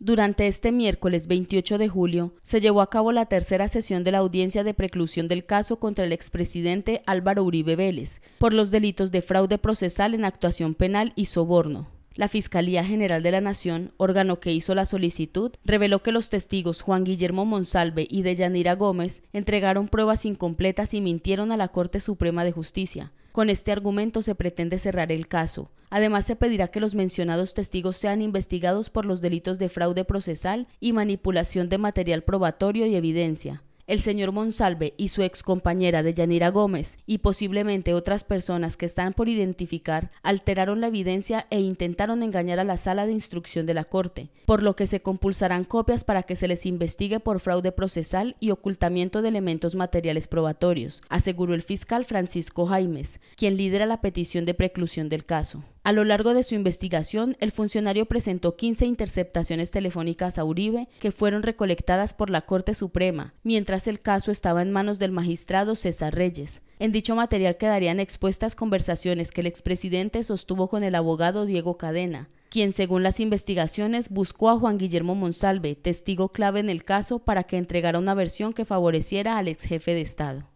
Durante este miércoles 28 de julio se llevó a cabo la tercera sesión de la audiencia de preclusión del caso contra el expresidente Álvaro Uribe Vélez por los delitos de fraude procesal en actuación penal y soborno. La Fiscalía General de la Nación, órgano que hizo la solicitud, reveló que los testigos Juan Guillermo Monsalve y Deyanira Gómez entregaron pruebas incompletas y mintieron a la Corte Suprema de Justicia, con este argumento se pretende cerrar el caso. Además, se pedirá que los mencionados testigos sean investigados por los delitos de fraude procesal y manipulación de material probatorio y evidencia el señor Monsalve y su ex excompañera Deyanira Gómez y posiblemente otras personas que están por identificar alteraron la evidencia e intentaron engañar a la sala de instrucción de la Corte, por lo que se compulsarán copias para que se les investigue por fraude procesal y ocultamiento de elementos materiales probatorios, aseguró el fiscal Francisco Jaimes, quien lidera la petición de preclusión del caso. A lo largo de su investigación, el funcionario presentó 15 interceptaciones telefónicas a Uribe que fueron recolectadas por la Corte Suprema, mientras el caso estaba en manos del magistrado César Reyes. En dicho material quedarían expuestas conversaciones que el expresidente sostuvo con el abogado Diego Cadena, quien según las investigaciones buscó a Juan Guillermo Monsalve, testigo clave en el caso, para que entregara una versión que favoreciera al ex jefe de Estado.